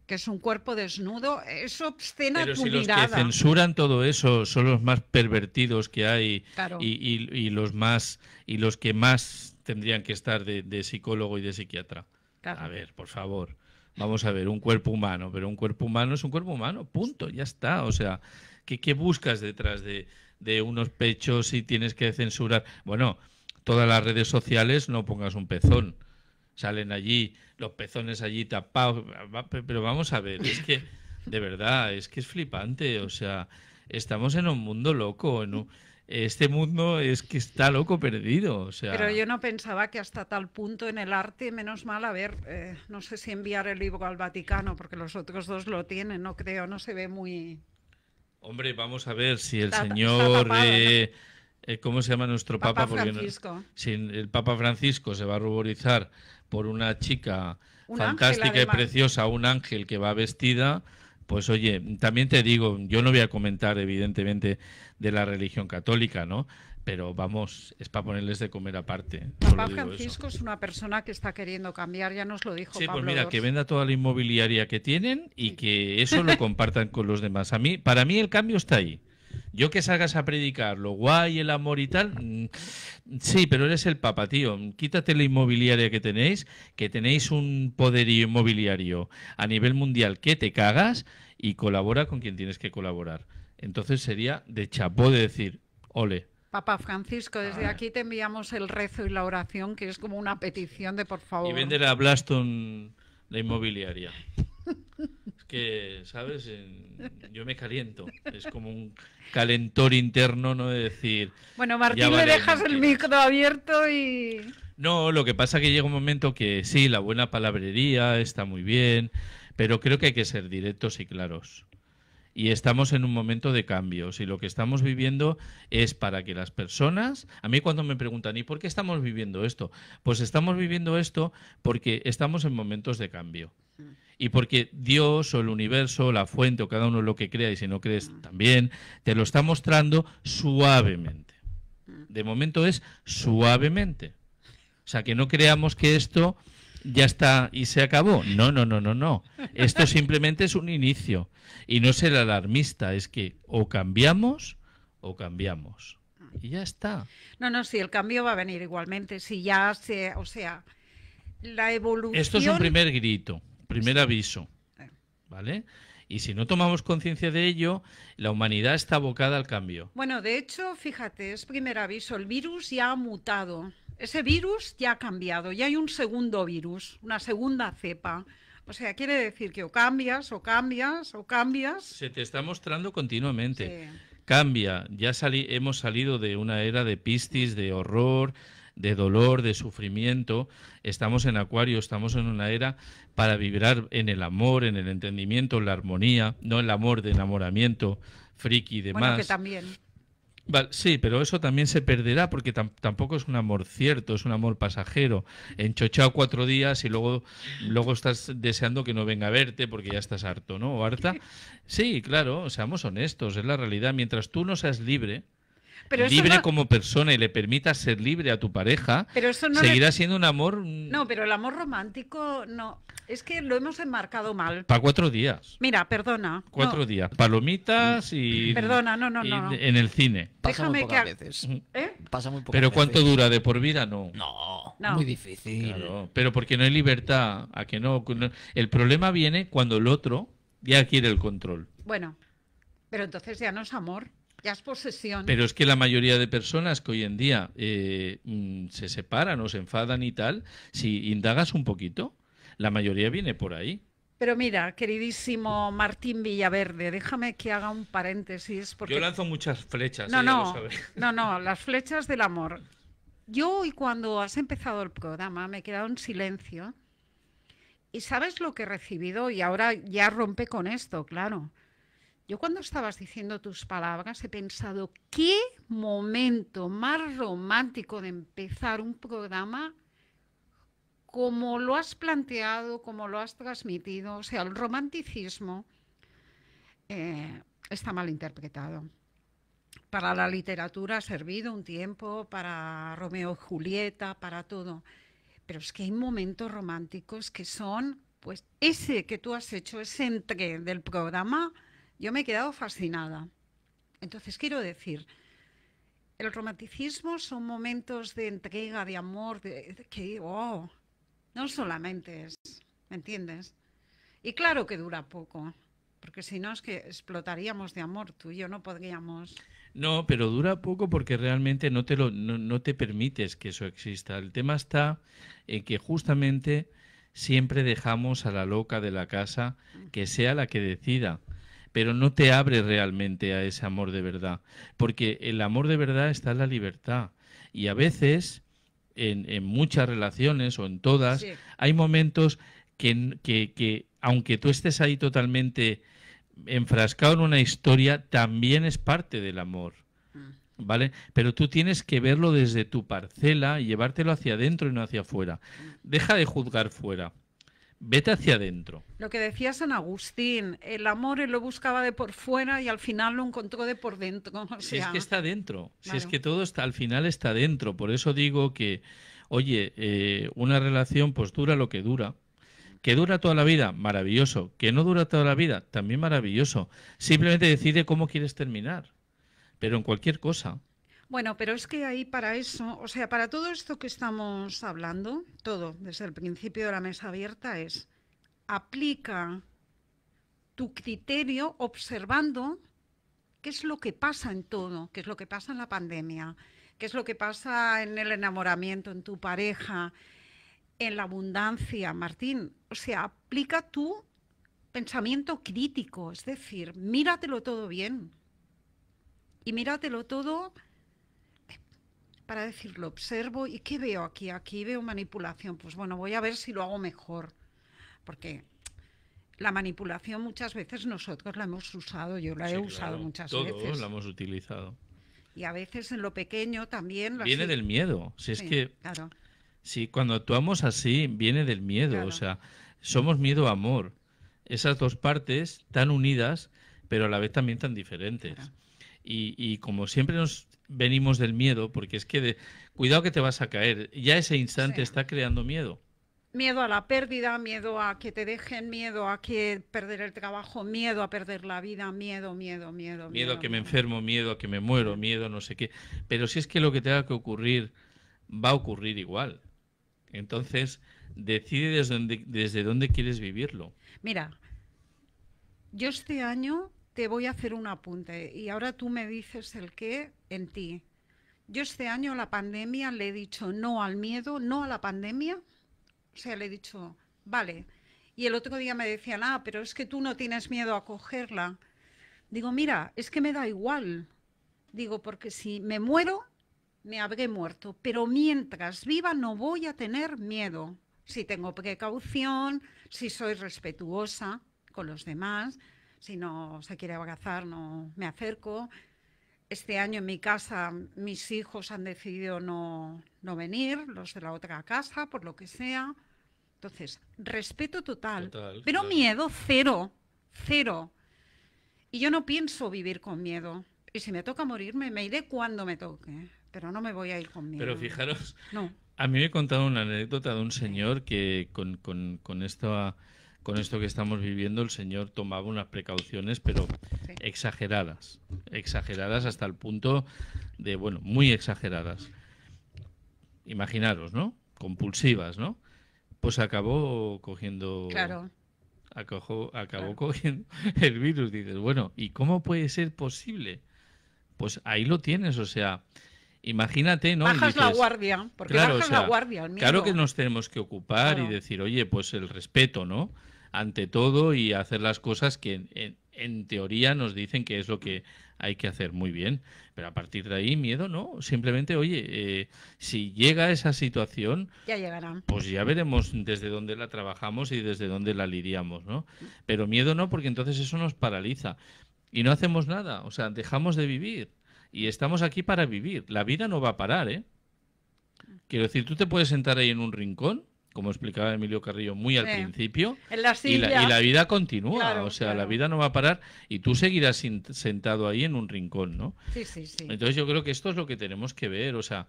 que es un cuerpo desnudo, es obscena Pero Los que censuran todo eso son los más pervertidos que hay y, los más y los que más tendrían que estar de, psicólogo y de psiquiatra. A ver, por favor. Vamos a ver, un cuerpo humano, pero un cuerpo humano es un cuerpo humano, punto, ya está. O sea, ¿qué, buscas detrás de, de unos pechos si tienes que censurar? Bueno, todas las redes sociales no pongas un pezón. Salen allí, los pezones allí tapados, pero vamos a ver, es que, de verdad, es que es flipante, o sea, estamos en un mundo loco, en un este mundo es que está loco perdido. Pero yo no pensaba que hasta tal punto en el arte, menos mal, a ver, eh, no sé si enviar el libro al Vaticano, porque los otros dos lo tienen, no creo, no se ve muy... Hombre, vamos a ver si el señor... Eh, eh, ¿Cómo se llama nuestro Papa? Papa Francisco. si el Papa Francisco se va a ruborizar por una chica fantástica y preciosa, un ángel que va vestida, pues oye, también te digo, yo no voy a comentar evidentemente de la religión católica, ¿no? Pero vamos, es para ponerles de comer aparte. Papá ¿eh? Francisco es una persona que está queriendo cambiar, ya nos lo dijo. Sí, pues mira, que venda toda la inmobiliaria que tienen y que eso lo compartan con los demás. A mí, para mí el cambio está ahí. Yo que salgas a predicar lo guay, el amor y tal, mm, sí, pero eres el papa, tío. Quítate la inmobiliaria que tenéis, que tenéis un poder inmobiliario a nivel mundial que te cagas y colabora con quien tienes que colaborar. Entonces sería de chapó de decir, ole. Papa Francisco, desde ah. aquí te enviamos el rezo y la oración, que es como una petición de por favor. Y vender a Blaston la inmobiliaria. que, ¿sabes? Yo me caliento. Es como un calentor interno, ¿no? De decir. Bueno, Martín, le dejas el micro abierto y. No, lo que pasa es que llega un momento que sí, la buena palabrería está muy bien, pero creo que hay que ser directos y claros. Y estamos en un momento de cambios y lo que estamos viviendo es para que las personas, a mí cuando me preguntan, ¿y por qué estamos viviendo esto? Pues estamos viviendo esto porque estamos en momentos de cambio. Y porque Dios o el universo, o la fuente o cada uno lo que crea y si no crees mm. también, te lo está mostrando suavemente. Mm. De momento es suavemente. O sea, que no creamos que esto ya está y se acabó. No, no, no, no, no. Esto simplemente es un inicio. Y no ser alarmista, es que o cambiamos o cambiamos. Y ya está. No, no, sí, el cambio va a venir igualmente. Si ya se, o sea, la evolución. Esto es un primer grito. Primer aviso. Ah. ¿Vale? Y si no tomamos conciencia de ello, la humanidad está abocada al cambio. Bueno, de hecho, fíjate, es primer aviso, el virus ya ha mutado. Ese virus ya ha cambiado, ya hay un segundo virus, una segunda cepa. O sea, quiere decir que o cambias, o cambias, o cambias. Se te está mostrando continuamente. Cambia, ya hemos salido de una era de pistis, de horror, de dolor, de sufrimiento. Estamos en Acuario, estamos en una era para vibrar en el amor, en el entendimiento, en la armonía, no el amor de enamoramiento, friki y demás. Bueno, que también. sí, pero eso también se perderá porque tampoco es un amor cierto, es un amor pasajero. Enchochado cuatro días y luego, luego estás deseando que no venga a verte porque ya estás harto, ¿no? O harta. Sí, claro, seamos honestos, es la realidad. Mientras tú no seas libre, libre como persona y le permitas ser libre a tu pareja, seguirá siendo un amor. Mm, no, pero el amor romántico no. Es que lo hemos enmarcado mal. Para cuatro días. Mira, perdona. Cuatro días. Palomitas y. Mm. Perdona, no, no, no. En el cine. Pasa Déjame ¿Eh? muy pocas veces. Pasa muy Pero ¿cuánto dura? ¿De por vida? No. No. Muy difícil. Claro. Pero porque no hay libertad. A que no. El problema viene cuando el otro ya quiere el control. Bueno. Pero entonces ya no es amor. Ya es posesión. Pero es que la mayoría de personas que hoy en día eh, mm, se separan o se enfadan y tal, si indagas un poquito, la mayoría viene por ahí. Pero mira, queridísimo Martín Villaverde, déjame que haga un paréntesis. Porque... Yo lanzo muchas flechas. No, ¿eh? no, no, no, las flechas del amor. Yo hoy cuando has empezado el programa me he quedado en silencio y sabes lo que he recibido y ahora ya rompe con esto, claro. Yo cuando estabas diciendo tus palabras he pensado, qué momento más romántico de empezar un programa como lo has planteado, como lo has transmitido. O sea, el romanticismo eh, está mal interpretado. Para la literatura ha servido un tiempo, para Romeo y Julieta, para todo. Pero es que hay momentos románticos que son, pues ese que tú has hecho, ese entre del programa, yo me he quedado fascinada. Entonces quiero decir, el romanticismo son momentos de entrega, de amor, de, que, oh, no solamente es, ¿me entiendes? Y claro que dura poco, porque si no es que explotaríamos de amor, tú y yo no podríamos. No, pero dura poco porque realmente no te, lo, no, no te permites que eso exista. El tema está en que justamente siempre dejamos a la loca de la casa que sea la que decida pero no te abre realmente a ese amor de verdad, porque el amor de verdad está en la libertad y a veces en, muchas relaciones o en todas hay momentos que, que, aunque tú estés ahí totalmente enfrascado en una historia, también es parte del amor. Mm. ¿Vale? Pero tú tienes que verlo desde tu parcela y llevártelo hacia adentro y no hacia afuera. Mm. Deja de juzgar fuera. Vete hacia adentro. Lo que decía San Agustín, el amor él lo buscaba de por fuera y al final lo encontró de por dentro. Si es que está dentro, si es que todo está, al final está dentro. Por eso digo que, oye, eh, una relación pues dura lo que dura. Que dura toda la vida, maravilloso. Que no dura toda la vida, también maravilloso. Simplemente decide cómo quieres terminar. Pero en cualquier cosa. Bueno, pero es que ahí para eso, o sea, para todo esto que estamos hablando, todo, desde el principio de la mesa abierta, es aplica tu criterio observando qué es lo que pasa en todo, qué es lo que pasa en la pandemia, qué es lo que pasa en el enamoramiento, en tu pareja, en la abundancia, Martín. O sea, aplica tu pensamiento crítico, es decir, míratelo todo bien y míratelo todo para decirlo observo y ¿qué veo aquí? Aquí veo manipulación. Pues bueno, voy a ver si lo hago mejor. Porque la manipulación muchas veces nosotros la hemos usado, yo la he usado muchas veces. Todos la hemos utilizado. Y a veces en lo pequeño también. Viene del miedo. Si es sí, que. Claro. Si cuando actuamos así, viene del miedo. O sea, somos miedo-amor. Esas dos partes tan unidas, pero a la vez también tan diferentes. Y, y como siempre nos venimos del miedo, porque es que de, cuidado que te vas a caer, ya ese instante está creando miedo. Miedo a la pérdida, miedo a que te dejen, miedo a que perder el trabajo, miedo a perder la vida, miedo, miedo, miedo. Miedo, miedo a que me enfermo, miedo a que me muero, miedo no sé qué. Pero si es que lo que tenga que ocurrir va a ocurrir igual. Entonces, decide desde desde dónde quieres vivirlo. Mira, yo este año te voy a hacer un apunte y ahora tú me dices el qué en ti. Yo este año la pandemia le he dicho no al miedo, no a la pandemia. O sea, le he dicho, vale. Y el otro día me decían, ah, pero es que tú no tienes miedo a cogerla. Digo, mira, es que me da igual. Digo, porque si me muero, me habré muerto. Pero mientras viva no voy a tener miedo. Si tengo precaución, si soy respetuosa con los demás, si no se quiere abrazar, no me acerco. Este año en mi casa mis hijos han decidido no, venir, los de la otra casa, por lo que sea. Entonces, respeto total, pero miedo cero, cero. Y yo no pienso vivir con miedo. Y si me toca morirme, me iré cuando me toque, pero no me voy a ir con miedo. Pero fijaros, no. a mí me he contado una anécdota de un señor que con, con, con esta con esto que estamos viviendo, el Señor tomaba unas precauciones, pero exageradas, exageradas hasta el punto de, bueno, muy exageradas. Imaginaros, ¿no? Compulsivas, ¿no? Pues acabó cogiendo... Claro. Acabó, acabó cogiendo el virus. Dices, bueno, ¿y cómo puede ser posible? Pues ahí lo tienes, o sea, imagínate, ¿no? Bajas la guardia, porque claro, bajas la guardia. Claro que nos tenemos que ocupar y decir, oye, pues el respeto, ¿no? ante todo y hacer las cosas que en, teoría nos dicen que es lo que hay que hacer muy bien. Pero a partir de ahí, miedo no. Simplemente, oye, eh, si llega esa situación, ya llegará. pues ya veremos desde dónde la trabajamos y desde dónde la lidiamos, ¿no? Pero miedo no, porque entonces eso nos paraliza. Y no hacemos nada, o sea, dejamos de vivir. Y estamos aquí para vivir. La vida no va a parar, ¿eh? Quiero decir, tú te puedes sentar ahí en un rincón como explicaba Emilio Carrillo muy al principio, y, la, y, la, vida continúa, o sea, la vida no va a parar y tú seguirás sentado ahí en un rincón, ¿no? Sí, sí, sí. Entonces yo creo que esto es lo que tenemos que ver, o sea,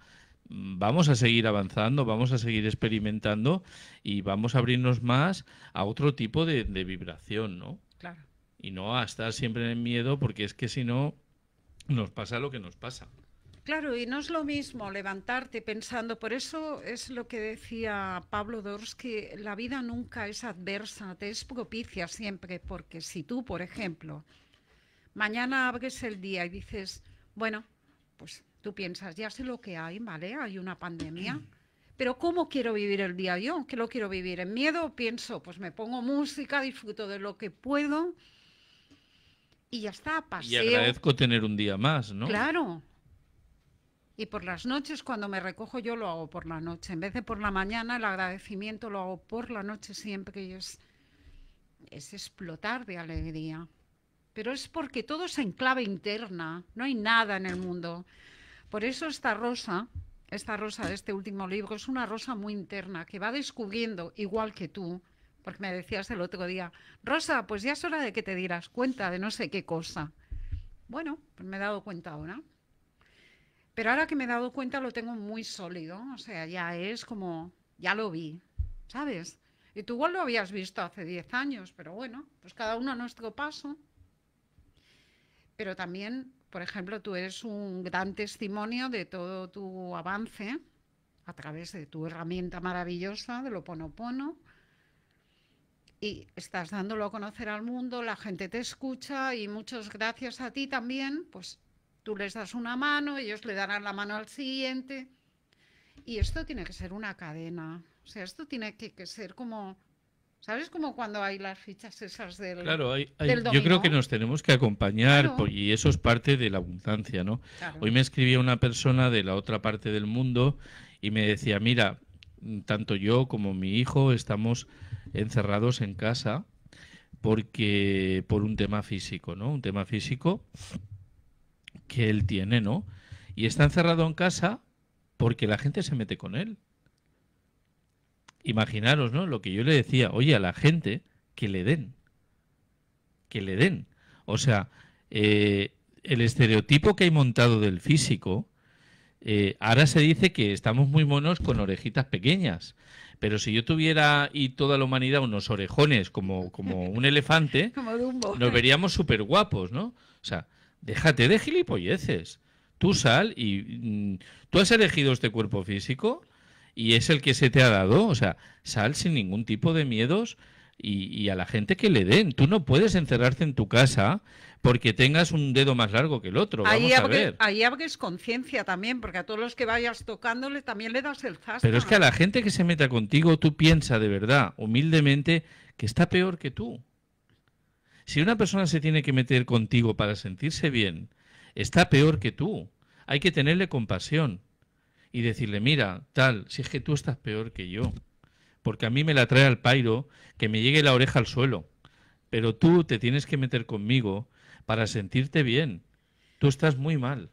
mm, vamos a seguir avanzando, vamos a seguir experimentando y vamos a abrirnos más a otro tipo de, de vibración, ¿no? Claro. Y no a estar siempre en el miedo porque es que si no nos pasa lo que nos pasa. Claro, y no es lo mismo levantarte pensando, por eso es lo que decía Pablo que la vida nunca es adversa, te es propicia siempre, porque si tú, por ejemplo, mañana abres el día y dices, bueno, pues tú piensas, ya sé lo que hay, ¿vale? Hay una pandemia. Pero ¿cómo quiero vivir el día yo? ¿Qué lo quiero vivir? ¿En miedo? Pienso, pues me pongo música, disfruto de lo que puedo y ya está, paseo. Y agradezco tener un día más, ¿no? Claro, y por las noches, cuando me recojo, yo lo hago por la noche. En vez de por la mañana, el agradecimiento lo hago por la noche siempre y es, es explotar de alegría. Pero es porque todo es en clave interna, no hay nada en el mundo. Por eso esta rosa, esta rosa de este último libro, es una rosa muy interna que va descubriendo, igual que tú, porque me decías el otro día, Rosa, pues ya es hora de que te dieras cuenta de no sé qué cosa. Bueno, pues me he dado cuenta ahora. Pero ahora que me he dado cuenta lo tengo muy sólido, o sea, ya es como, ya lo vi, ¿sabes? Y tú igual lo habías visto hace 10 años, pero bueno, pues cada uno a nuestro paso. Pero también, por ejemplo, tú eres un gran testimonio de todo tu avance a través de tu herramienta maravillosa de lo ponopono. Y estás dándolo a conocer al mundo, la gente te escucha y muchas gracias a ti también, pues Tú les das una mano, ellos le darán la mano al siguiente. Y esto tiene que ser una cadena. O sea, esto tiene que, ser como ¿Sabes? cómo cuando hay las fichas esas del. Claro, yo creo que nos tenemos que acompañar pues, y eso es parte de la abundancia, ¿no? Hoy me escribía una persona de la otra parte del mundo y me decía: Mira, tanto yo como mi hijo estamos encerrados en casa porque por un tema físico, ¿no? Un tema físico que él tiene, ¿no? Y está encerrado en casa porque la gente se mete con él. Imaginaros, ¿no? Lo que yo le decía, oye, a la gente que le den, que le den. O sea, eh, el estereotipo que hay montado del físico, eh, ahora se dice que estamos muy monos con orejitas pequeñas. Pero si yo tuviera y toda la humanidad unos orejones como, como un elefante, nos veríamos súper guapos, ¿no? O sea, Déjate de gilipolleces. Tú sal y mm, tú has elegido este cuerpo físico y es el que se te ha dado. O sea, sal sin ningún tipo de miedos y, a la gente que le den. Tú no puedes encerrarte en tu casa porque tengas un dedo más largo que el otro. Vamos ahí, a ver. ahí conciencia también, porque a todos los que vayas tocándole también le das el zasca. Pero es que a la gente que se meta contigo, tú piensa de verdad, humildemente, que está peor que tú. Si una persona se tiene que meter contigo para sentirse bien, está peor que tú. Hay que tenerle compasión y decirle, mira, tal, si es que tú estás peor que yo, porque a mí me la trae al pairo que me llegue la oreja al suelo, pero tú te tienes que meter conmigo para sentirte bien. Tú estás muy mal,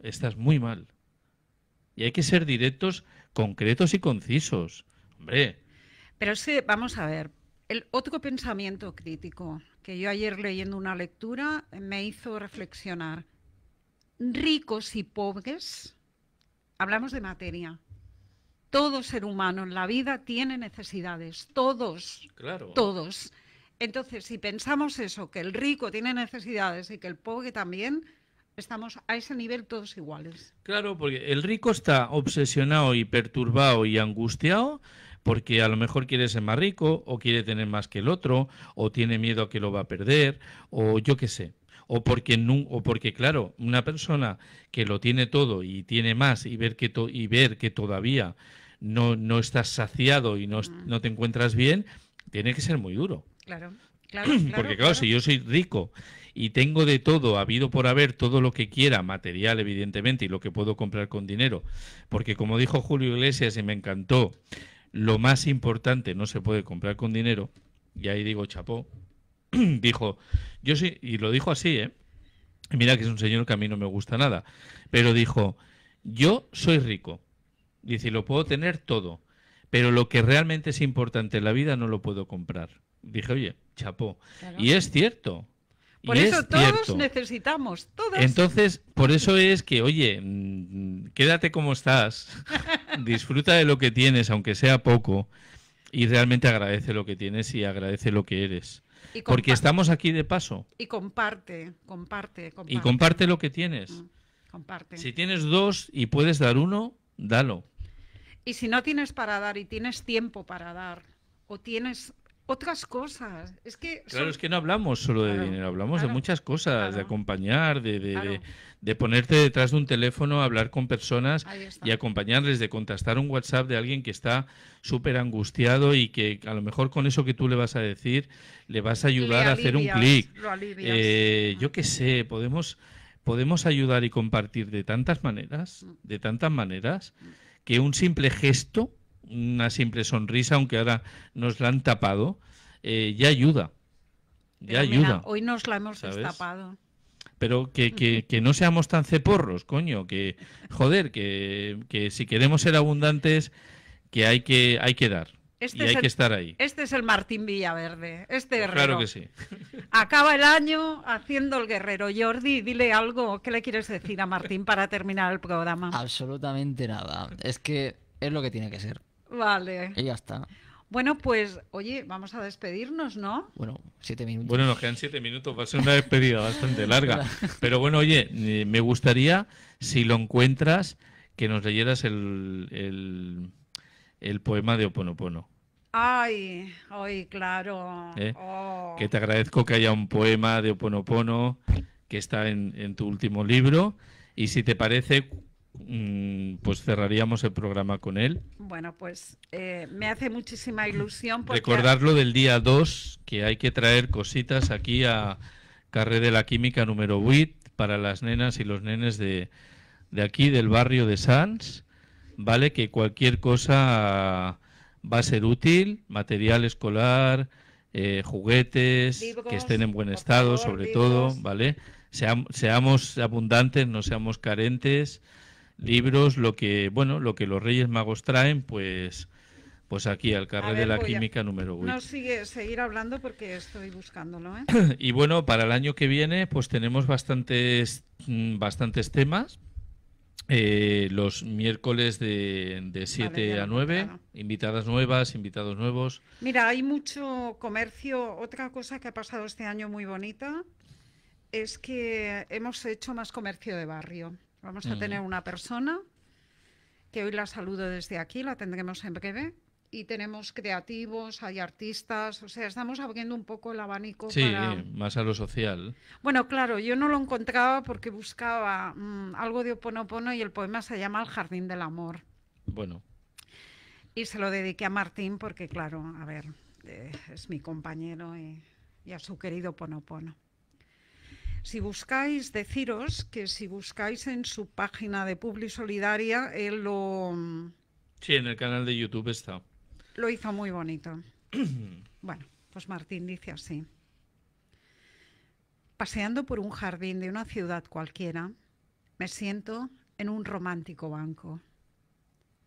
estás muy mal. Y hay que ser directos, concretos y concisos. Hombre. Pero es vamos a ver, el otro pensamiento crítico, que yo ayer leyendo una lectura eh, me hizo reflexionar. Ricos y pobres, hablamos de materia. Todo ser humano en la vida tiene necesidades, todos, claro. todos. Entonces, si pensamos eso, que el rico tiene necesidades y que el pobre también, estamos a ese nivel todos iguales. Claro, porque el rico está obsesionado y perturbado y angustiado porque a lo mejor quiere ser más rico o quiere tener más que el otro o tiene miedo a que lo va a perder o yo qué sé. O porque, o porque claro, una persona que lo tiene todo y tiene más y ver que, y ver que todavía no, no estás saciado y no, mm. te encuentras bien, tiene que ser muy duro. Claro. Claro, Porque claro, si yo soy rico y tengo de todo, ha habido por haber, todo lo que quiera, material evidentemente, y lo que puedo comprar con dinero, porque como dijo Julio Iglesias y me encantó, lo más importante no se puede comprar con dinero, y ahí digo chapó, dijo, yo sí, y lo dijo así, ¿eh? Mira que es un señor que a mí no me gusta nada, pero dijo, yo soy rico, dice, lo puedo tener todo, pero lo que realmente es importante en la vida no lo puedo comprar. Dije, oye, chapó. Y es cierto, por eso todos necesitamos, todos. Entonces, por eso es que, oye, mm, quédate como estás, disfruta de lo que tienes, aunque sea poco, y realmente agradece lo que tienes y agradece lo que eres. Porque estamos aquí de paso. Y comparte, comparte, comparte. Y comparte lo que tienes. Mm, si tienes dos y puedes dar uno, dalo. Y si no tienes para dar y tienes tiempo para dar, o tienes otras cosas. Es que claro, es que no hablamos solo de dinero, hablamos de muchas cosas, de acompañar, de, de, de, ponerte detrás de un teléfono, hablar con personas y acompañarles, de contestar un WhatsApp de alguien que está súper angustiado y que a lo mejor con eso que tú le vas a decir le vas a ayudar a hacer un clic. Eh, yo qué sé, podemos, podemos ayudar y compartir de tantas maneras, mm. de tantas maneras, que un simple gesto una simple sonrisa, aunque ahora nos la han tapado, eh, ya ayuda. Ya ayuda. hoy nos la hemos tapado Pero que, que, no seamos tan ceporros, coño, que joder, que, que si queremos ser abundantes, que hay que, hay que dar. Este y hay que estar ahí. Este es el Martín Villaverde, este guerrero. Pues claro que sí. Acaba el año haciendo el guerrero. Jordi, dile algo, ¿qué le quieres decir a Martín para terminar el programa? Absolutamente nada. Es que es lo que tiene que ser. Vale. Y ya está. Bueno, pues, oye, vamos a despedirnos, ¿no? Bueno, siete minutos. Bueno, nos quedan siete minutos, va a ser una despedida bastante larga. Pero bueno, oye, eh, me gustaría, si lo encuentras, que nos leyeras el, poema de Oponopono. Ay, ay, claro. ¿Eh? Oh. Que te agradezco que haya un poema de Oponopono que está en, en tu último libro. Y si te parece, Mm, pues cerraríamos el programa con él. Bueno, pues eh, me hace muchísima ilusión. Recordarlo del día 2, que hay que traer cositas aquí a Carré de la Química número 8 para las nenas y los nenes de, aquí, del barrio de Sanz, ¿vale? Que cualquier cosa va a ser útil, material escolar, eh, juguetes, que estén en buen estado, sobre todo, ¿vale? seamos abundantes, no seamos carentes libros, lo que, bueno, lo que los Reyes Magos traen, pues pues aquí al carrer de la química número uno No sigue seguir hablando porque estoy buscándolo, ¿eh? Y bueno, para el año que viene pues tenemos bastantes mm, bastantes temas. Eh, los miércoles de 7 a 9, invitadas nuevas, invitados nuevos. Mira, hay mucho comercio. Otra cosa que ha pasado este año muy bonita es que hemos hecho más comercio de barrio. Vamos a tener mm. una persona que hoy la saludo desde aquí, la tendremos en breve. Y tenemos creativos, hay artistas, o sea, estamos abriendo un poco el abanico. Sí, más a lo social. Bueno, claro, yo no lo encontraba porque buscaba mm, algo de Oponopono y el poema se llama El Jardín del Amor. Bueno. Y se lo dediqué a Martín porque, claro, a ver, eh, es mi compañero y, y a su querido Ponopono. Si buscáis, deciros que si buscáis en su página de Publi Solidaria, él lo... Sí, en el canal de YouTube está. Lo hizo muy bonito. bueno, pues Martín dice así. Paseando por un jardín de una ciudad cualquiera, me siento en un romántico banco.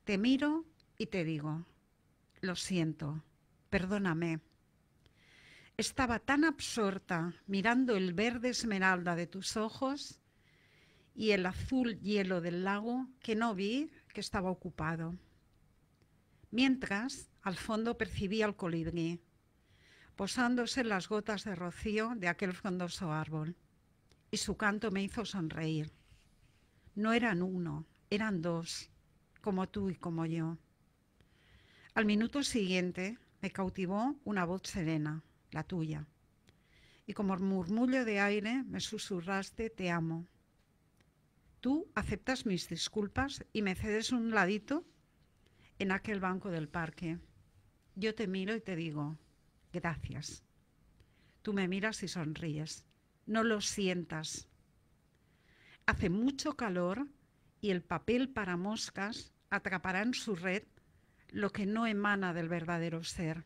Te miro y te digo, lo siento, perdóname. Estaba tan absorta mirando el verde esmeralda de tus ojos y el azul hielo del lago que no vi que estaba ocupado. Mientras, al fondo percibí al colibrí, posándose en las gotas de rocío de aquel frondoso árbol, y su canto me hizo sonreír. No eran uno, eran dos, como tú y como yo. Al minuto siguiente me cautivó una voz serena la tuya. Y como murmullo de aire me susurraste te amo. Tú aceptas mis disculpas y me cedes un ladito en aquel banco del parque. Yo te miro y te digo, gracias. Tú me miras y sonríes. No lo sientas. Hace mucho calor y el papel para moscas atrapará en su red lo que no emana del verdadero ser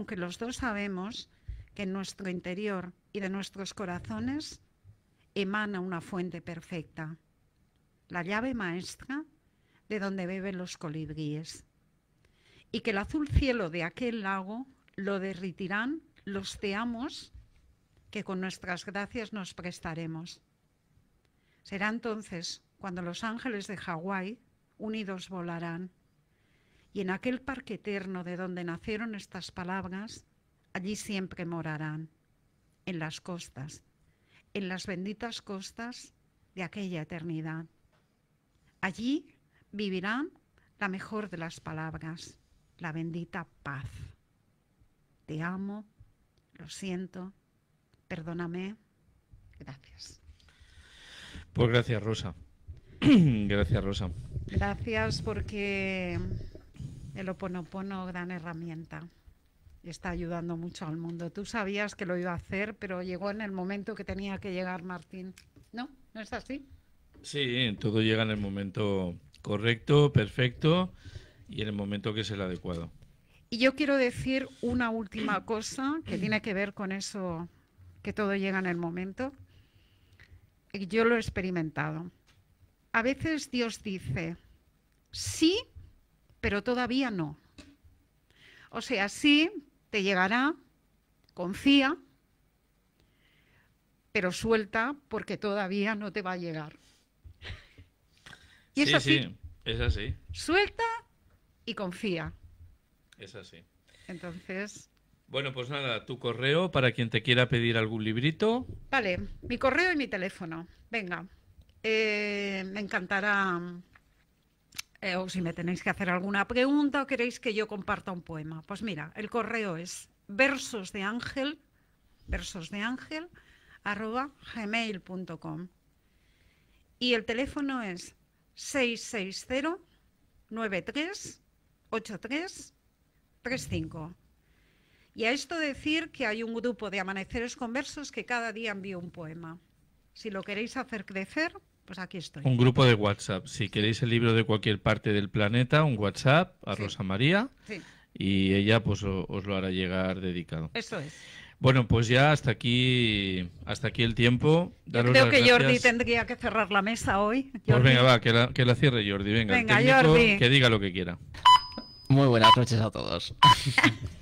aunque los dos sabemos que en nuestro interior y de nuestros corazones emana una fuente perfecta, la llave maestra de donde beben los colibríes, y que el azul cielo de aquel lago lo derritirán los teamos que con nuestras gracias nos prestaremos. Será entonces cuando los ángeles de Hawái unidos volarán y en aquel parque eterno de donde nacieron estas palabras, allí siempre morarán, en las costas, en las benditas costas de aquella eternidad. Allí vivirán la mejor de las palabras, la bendita paz. Te amo, lo siento, perdóname, gracias. Pues gracias, Rosa. gracias, Rosa. Gracias porque el oponopono, gran herramienta. Está ayudando mucho al mundo. Tú sabías que lo iba a hacer, pero llegó en el momento que tenía que llegar Martín. ¿No? ¿No es así? Sí, todo llega en el momento correcto, perfecto y en el momento que es el adecuado. Y yo quiero decir una última cosa que tiene que ver con eso, que todo llega en el momento. Yo lo he experimentado. A veces Dios dice, sí, pero todavía no. O sea, sí, te llegará, confía, pero suelta porque todavía no te va a llegar. Y es así. Sí, es así. Suelta y confía. Es así. Entonces. Bueno, pues nada, tu correo para quien te quiera pedir algún librito. Vale, mi correo y mi teléfono. Venga, eh, me encantará eh, o si me tenéis que hacer alguna pregunta o queréis que yo comparta un poema. Pues mira, el correo es versos de ángel, versos ángel, arroba gmail.com. Y el teléfono es 660 93 83 35. Y a esto decir que hay un grupo de amaneceres conversos que cada día envío un poema. Si lo queréis hacer crecer, pues aquí Un grupo de WhatsApp. Si queréis el libro de cualquier parte del planeta, un WhatsApp a Rosa María. Y ella pues os lo hará llegar dedicado. Eso es. Bueno, pues ya hasta aquí, hasta aquí el tiempo. Creo que Jordi tendría que cerrar la mesa hoy. Pues venga, va, que la, cierre Jordi. Venga, Jordi. que diga lo que quiera. Muy buenas noches a todos.